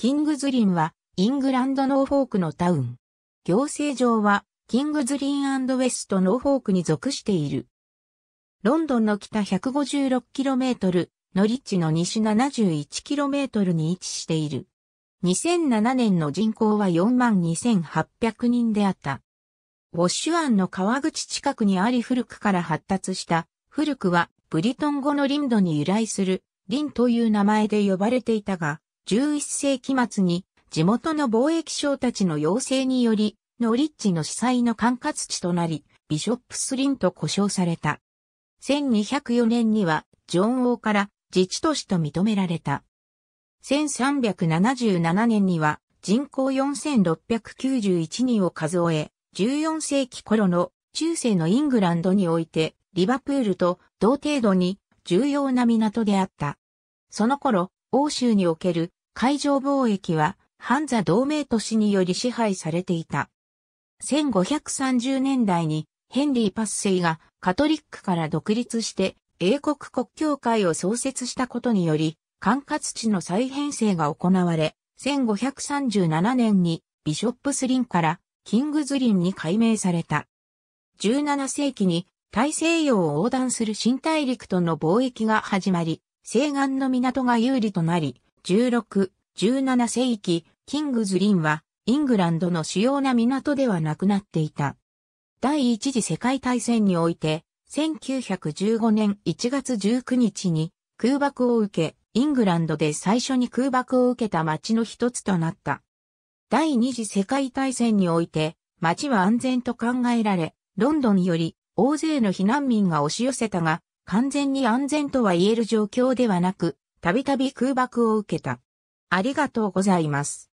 キングズリンは、イングランドノーフォークのタウン。行政上は、キングズリンウェストノーフォークに属している。ロンドンの北 156km、ノリッチの西 71km に位置している。2007年の人口は42,800人であった。ウォッシュ湾の川口近くにあり古くから発達した、古くはブリトン語のリンドに由来する、リンという名前で呼ばれていたが、11世紀末に地元の貿易商たちの要請により、ノリッチの司祭の管轄地となり、ビショップスリンと呼称された。1204年には、ジョン王から自治都市と認められた。1377年には、人口4691人を数え、14世紀頃の中世のイングランドにおいて、リバプールと同程度に重要な港であった。その頃、欧州における海上貿易は、ハンザ同盟都市により支配されていた。1530年代にヘンリー・パッセイがカトリックから独立して英国国教会を創設したことにより、管轄地の再編成が行われ、1537年にビショップスリンからキングズリンに改名された。17世紀に大西洋を横断する新大陸との貿易が始まり、西岸の港が有利となり、16、17世紀、キングズリンは、イングランドの主要な港ではなくなっていた。第一次世界大戦において、1915年1月19日に空爆を受け、イングランドで最初に空爆を受けた町の一つとなった。第二次世界大戦において、町は安全と考えられ、ロンドンより大勢の避難民が押し寄せたが、完全に安全とは言える状況ではなく、たびたび空爆を受けた。ありがとうございます。